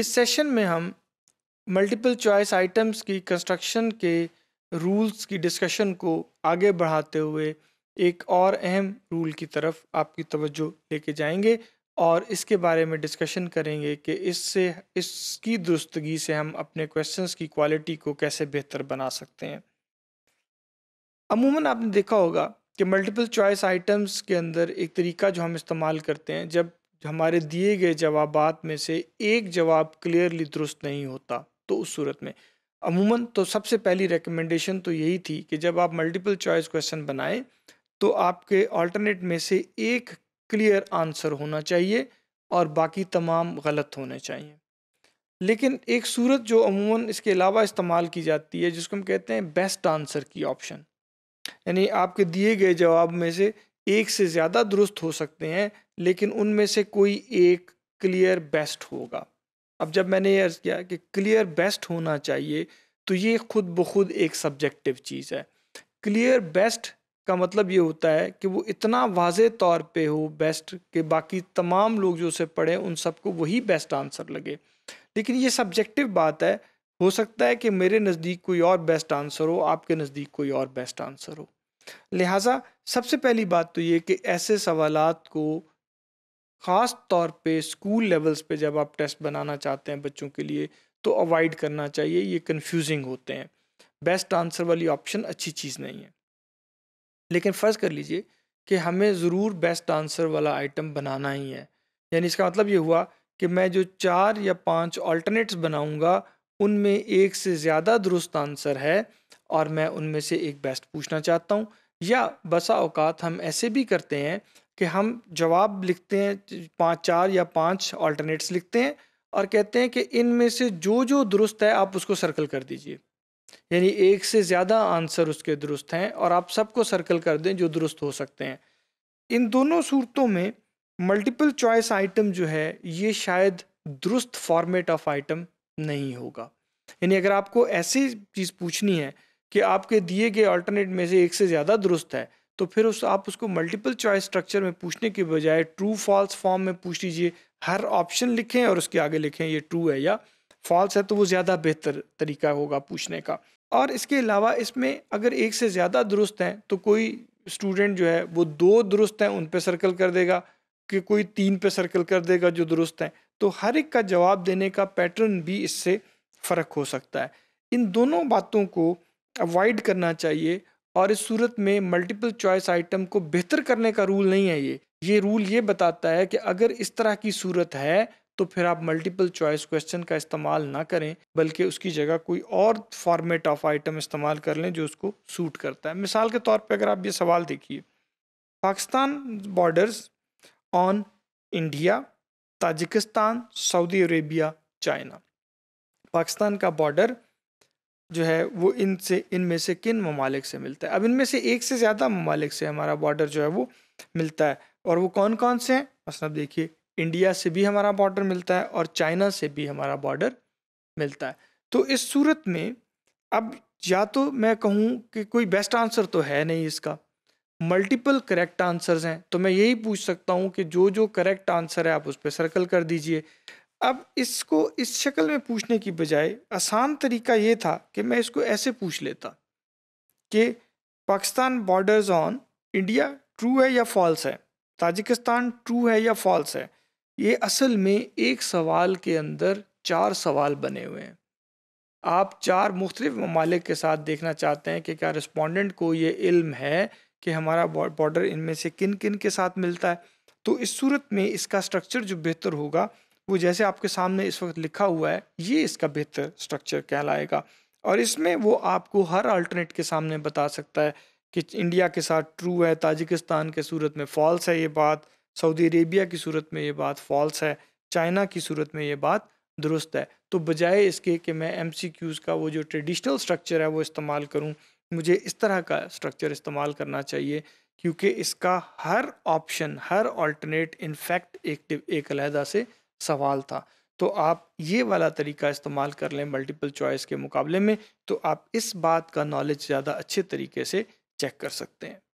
इस सेशन में हम मल्टीपल चॉइस आइटम्स की कंस्ट्रक्शन के रूल्स की डिस्कशन को आगे बढ़ाते हुए एक और अहम रूल की तरफ आपकी तवज्जो लेके जाएंगे और इसके बारे में डिस्कशन करेंगे कि इससे इसकी दुरुस्तगी से हम अपने क्वेश्चंस की क्वालिटी को कैसे बेहतर बना सकते हैं अमूमन आपने देखा होगा कि मल्टीपल चॉइस आइटम्स के अंदर एक तरीका जो हम इस्तेमाल करते हैं जब हमारे दिए गए जवाब में से एक जवाब क्लियरली दुरुस्त नहीं होता तो उस सूरत में अमूमन तो सबसे पहली रिकमेंडेशन तो यही थी कि जब आप मल्टीपल चॉइस क्वेश्चन बनाएं तो आपके ऑल्टरनेट में से एक क्लियर आंसर होना चाहिए और बाकी तमाम गलत होने चाहिए लेकिन एक सूरत जो अमूमन इसके अलावा इस्तेमाल की जाती है जिसको हम कहते हैं बेस्ट आंसर की ऑप्शन यानी आपके दिए गए जवाब में से एक से ज़्यादा दुरुस्त हो सकते हैं लेकिन उनमें से कोई एक क्लियर बेस्ट होगा अब जब मैंने ये अर्ज़ किया कि क्लियर बेस्ट होना चाहिए तो ये खुद ब खुद एक सब्जेक्टिव चीज़ है क्लियर बेस्ट का मतलब ये होता है कि वो इतना वाज तौर पे हो बेस्ट कि बाकी तमाम लोग जो उसे पढ़ें उन सबको वही बेस्ट आंसर लगे लेकिन ये सब्जेक्टिव बात है हो सकता है कि मेरे नज़दीक कोई और बेस्ट आंसर हो आपके नज़दीक कोई और बेस्ट आंसर हो लिहाजा सबसे पहली बात तो ये कि ऐसे सवालात को ख़ास तौर पे स्कूल लेवल्स पे जब आप टेस्ट बनाना चाहते हैं बच्चों के लिए तो अवॉइड करना चाहिए ये कन्फ्यूजिंग होते हैं बेस्ट आंसर वाली ऑप्शन अच्छी चीज़ नहीं है लेकिन फ़र्ज़ कर लीजिए कि हमें ज़रूर बेस्ट आंसर वाला आइटम बनाना ही है यानी इसका मतलब ये हुआ कि मैं जो चार या पांच ऑल्टरनेट्स बनाऊंगा उनमें एक से ज़्यादा दुरुस्त आंसर है और मैं उनमें से एक बेस्ट पूछना चाहता हूँ या बसा अवकात हम ऐसे भी करते हैं कि हम जवाब लिखते हैं पाँच चार या पाँच ऑल्टरनेट्स लिखते हैं और कहते हैं कि इनमें से जो जो दुरुस्त है आप उसको सर्कल कर दीजिए यानी एक से ज़्यादा आंसर उसके दुरुस्त हैं और आप सबको सर्कल कर दें जो दुरुस्त हो सकते हैं इन दोनों सूरतों में मल्टीपल चॉइस आइटम जो है ये शायद दुरुस्त फॉर्मेट ऑफ आइटम नहीं होगा यानी अगर आपको ऐसी चीज़ पूछनी है कि आपके दिए गए अल्टरनेट में से एक से ज़्यादा दुरुस्त है तो फिर उस आप उसको मल्टीपल चॉइस स्ट्रक्चर में पूछने के बजाय ट्रू फॉल्स फॉर्म में पूछ लीजिए हर ऑप्शन लिखें और उसके आगे लिखें ये ट्रू है या फॉल्स है तो वो ज़्यादा बेहतर तरीका होगा पूछने का और इसके अलावा इसमें अगर एक से ज़्यादा दुरुस्त हैं तो कोई स्टूडेंट जो है वो दो दुरुस्त हैं उन पर सर्कल कर देगा कि कोई तीन पे सर्कल कर देगा जो दुरुस्त हैं तो हर एक का जवाब देने का पैटर्न भी इससे फ़र्क हो सकता है इन दोनों बातों को अवॉइड करना चाहिए और इस सूरत में मल्टीपल चॉइस आइटम को बेहतर करने का रूल नहीं है ये ये रूल ये बताता है कि अगर इस तरह की सूरत है तो फिर आप मल्टीपल चॉइस क्वेश्चन का इस्तेमाल ना करें बल्कि उसकी जगह कोई और फॉर्मेट ऑफ आइटम इस्तेमाल कर लें जो उसको सूट करता है मिसाल के तौर पर अगर आप ये सवाल देखिए Pakistan borders on India Tajikistan Saudi Arabia China Pakistan का बॉर्डर जो है वो इनसे इनमें से किन ममालिक से मिलता है अब इनमें से एक से ज़्यादा ममालिक से हमारा बॉर्डर जो है वो मिलता है और वो कौन कौन से हैं मतलब देखिए इंडिया से भी हमारा बॉर्डर मिलता है और चाइना से भी हमारा बॉर्डर मिलता है तो इस सूरत में अब या तो मैं कहूँ कि कोई बेस्ट आंसर तो है नहीं इसका मल्टीपल करेक्ट आंसर्स हैं तो मैं यही पूछ सकता हूँ कि जो जो करेक्ट आंसर है आप उस पर सर्कल कर दीजिए अब इसको इस शक्ल में पूछने की बजाय आसान तरीका ये था कि मैं इसको ऐसे पूछ लेता कि Pakistan borders on India true है या फॉल्स है ताजिकिस्तान ट्रू है या फॉल्स है ये असल में एक सवाल के अंदर चार सवाल बने हुए हैं आप चार मुख्तलिफ ममालिक के साथ देखना चाहते हैं कि क्या रिस्पोंडेंट को ये इल्म है कि हमारा बॉर्डर इनमें से किन किन के साथ मिलता है तो इस सूरत में इसका स्ट्रक्चर जो बेहतर होगा वो जैसे आपके सामने इस वक्त लिखा हुआ है ये इसका बेहतर स्ट्रक्चर कहलाएगा और इसमें वो आपको हर अल्टरनेट के सामने बता सकता है कि इंडिया के साथ ट्रू है ताजिकिस्तान के सूरत में फॉल्स है ये बात सऊदी अरेबिया की सूरत में ये बात फॉल्स है चाइना की सूरत में ये बात दुरुस्त है तो बजाय इसके कि मैं एम का वो जो ट्रेडिशनल स्ट्रक्चर है वो इस्तेमाल करूँ मुझे इस तरह का स्ट्रक्चर इस्तेमाल करना चाहिए क्योंकि इसका हर ऑप्शन हर ऑल्टरनेट इनफैक्ट एक एक अलहदा से सवाल था तो आप ये वाला तरीका इस्तेमाल कर लें मल्टीपल चॉइस के मुकाबले में तो आप इस बात का नॉलेज ज़्यादा अच्छे तरीके से चेक कर सकते हैं